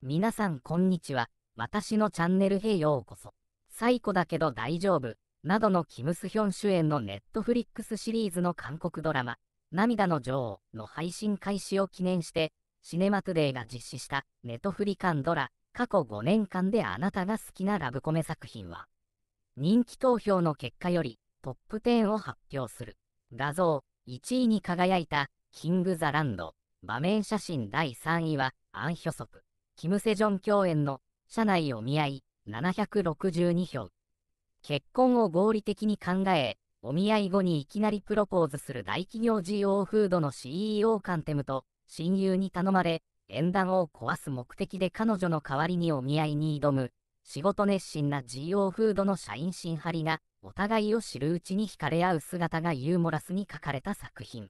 皆さんこんにちは。私のチャンネルへようこそ。最古だけど大丈夫。などのキム・スヒョン主演のネットフリックスシリーズの韓国ドラマ、涙の女王の配信開始を記念して、シネマトゥデイが実施したネトフリカンドラ、過去5年間であなたが好きなラブコメ作品は、人気投票の結果よりトップ10を発表する。画像1位に輝いたキング・ザ・ランド、場面写真第3位はアン・ヒョソプ。キム・セジョン共演の社内お見合い762票。結婚を合理的に考え、お見合い後にいきなりプロポーズする大企業 GO フードの CEO カンテムと親友に頼まれ、縁談を壊す目的で彼女の代わりにお見合いに挑む、仕事熱心な GO フードの社員シンハリが、お互いを知るうちに惹かれ合う姿がユーモラスに書かれた作品。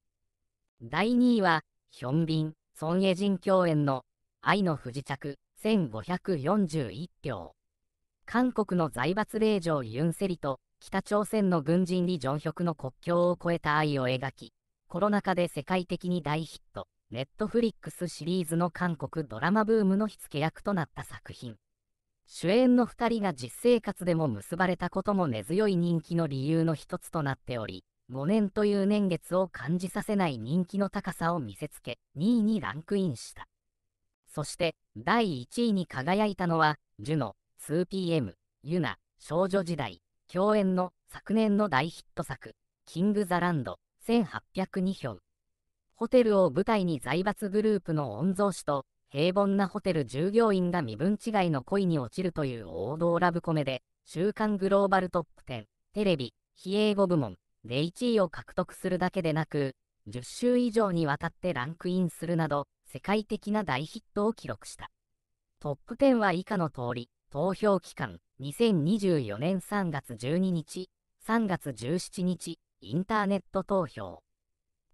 第2位は、ヒョンビン、ソン・エジン共演の愛の不時着、1541票。韓国の財閥令嬢ユンセリと、北朝鮮の軍人李ジョンヒョクの国境を越えた愛を描き、コロナ禍で世界的に大ヒット、ネットフリックスシリーズの韓国ドラマブームの火付け役となった作品。主演の2人が実生活でも結ばれたことも根強い人気の理由の一つとなっており、5年という年月を感じさせない人気の高さを見せつけ、2位にランクインした。そして第1位に輝いたのは、ジュノ、2PM、ユナ、少女時代、共演の昨年の大ヒット作、キング・ザ・ランド、1802票。ホテルを舞台に財閥グループの御曹司と、平凡なホテル従業員が身分違いの恋に落ちるという王道ラブコメで、週刊グローバルトップ10、テレビ、非英語部門で1位を獲得するだけでなく、10週以上にわたってランクインするなど、世界的な大ヒットを記録した。トップ10は以下の通り、投票期間、2024年3月12日、3月17日、インターネット投票。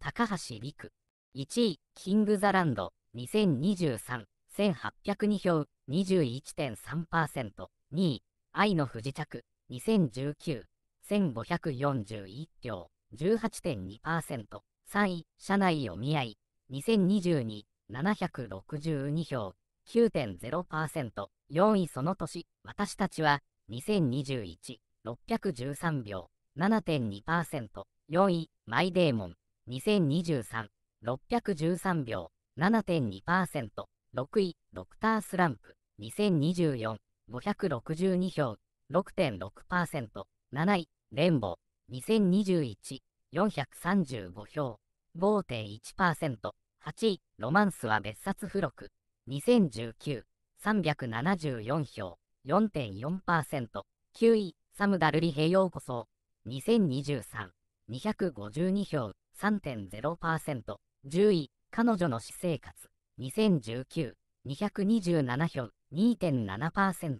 高橋陸。1位、キングザランド、2023、1802票、21.3%。2位、愛の不時着、2019、1541票、18.2%。3位、社内お見合い、2022、762票、9.0%、4位その年、私たちは、2021、613秒、7.2%、4位、マイデーモン、2023、613秒、7.2%、6位、ドクタースランプ、2024、562票、6.6%、7位、レンボ2021、435票、5.1%、8位、ロマンスは別冊付録。2019、374票、4.4%。9位、サムダルリヘようこそ。2023、252票、3.0%。10位、彼女の私生活。2019、227票、2.7%。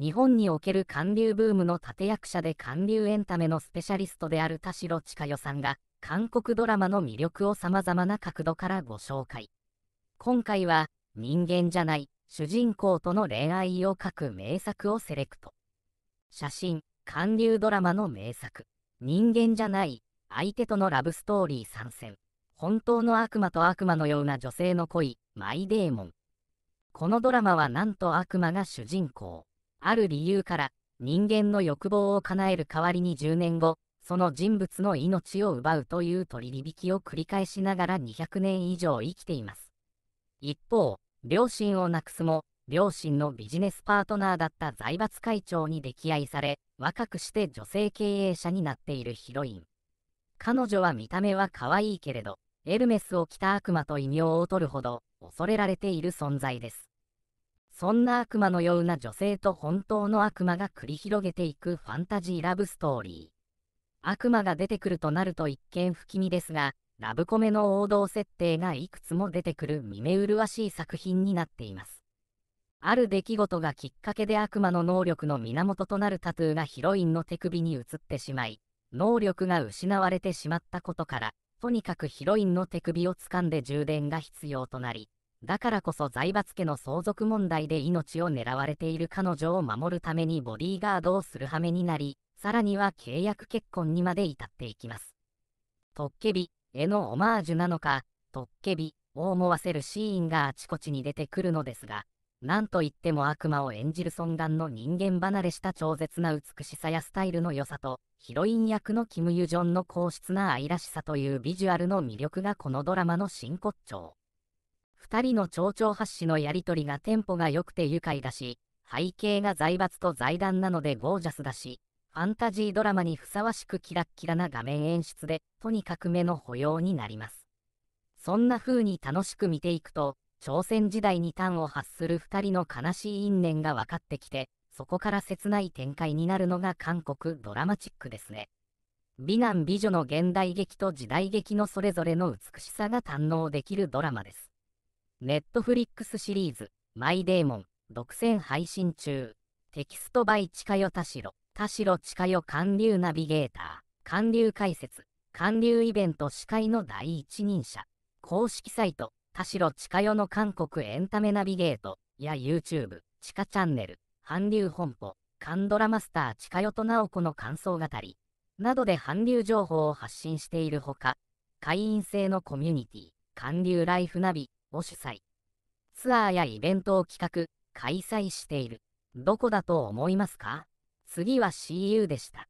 日本における韓流ブームの立役者で韓流エンタメのスペシャリストである田代千佳代さんが、韓国ドラマの魅力を様々な角度からご紹介。今回は、人間じゃない、主人公との恋愛を書く名作をセレクト。写真、韓流ドラマの名作。人間じゃない、相手とのラブストーリー参戦。本当の悪魔と悪魔のような女性の恋、マイデーモン。このドラマはなんと悪魔が主人公。ある理由から人間の欲望を叶える代わりに10年後、その人物の命を奪うという取り引きを繰り返しながら200年以上生きています。一方、両親を亡くすも、両親のビジネスパートナーだった財閥会長に溺愛され、若くして女性経営者になっているヒロイン。彼女は見た目は可愛いけれど、エルメスを着た悪魔と異名を取るほど、恐れられている存在です。そんな悪魔のような女性と本当の悪魔が繰り広げていくファンタジーラブストーリー。悪魔が出てくるとなると一見不気味ですが、ラブコメの王道設定がいくつも出てくる見目麗しい作品になっています。ある出来事がきっかけで悪魔の能力の源となるタトゥーがヒロインの手首に移ってしまい、能力が失われてしまったことから、とにかくヒロインの手首を掴んで充電が必要となり、だからこそ財閥家の相続問題で命を狙われている彼女を守るためにボディーガードをする羽目になり、さらには契約結婚にまで至っていきます。トッケビへのオマージュなのか、トッケビを思わせるシーンがあちこちに出てくるのですが、なんといっても悪魔を演じる尊願の人間離れした超絶な美しさやスタイルの良さと、ヒロイン役のキム・ユジョンの硬質な愛らしさというビジュアルの魅力がこのドラマの真骨頂。二人の町長発紙のやりとりがテンポが良くて愉快だし、背景が財閥と財団なのでゴージャスだし、ファンタジードラマにふさわしくキラッキラな画面演出で、とにかく目の保養になります。そんな風に楽しく見ていくと、朝鮮時代に端を発する二人の悲しい因縁が分かってきて、そこから切ない展開になるのが韓国ドラマチックですね。美男美女の現代劇と時代劇のそれぞれの美しさが堪能できるドラマです。ネットフリックスシリーズ、マイデーモン、独占配信中。テキストバイ近代田代、田代近代韓流ナビゲーター、韓流解説、韓流イベント司会の第一人者。公式サイト、田代近代の韓国エンタメナビゲートや YouTube、地下チャンネル、韓流本舗、韓ドラマスター近代と直子の感想語り、などで韓流情報を発信しているほか、会員制のコミュニティ、韓流ライフナビ、を主催。ツアーやイベントを企画、開催している。どこだと思いますか次は CU でした。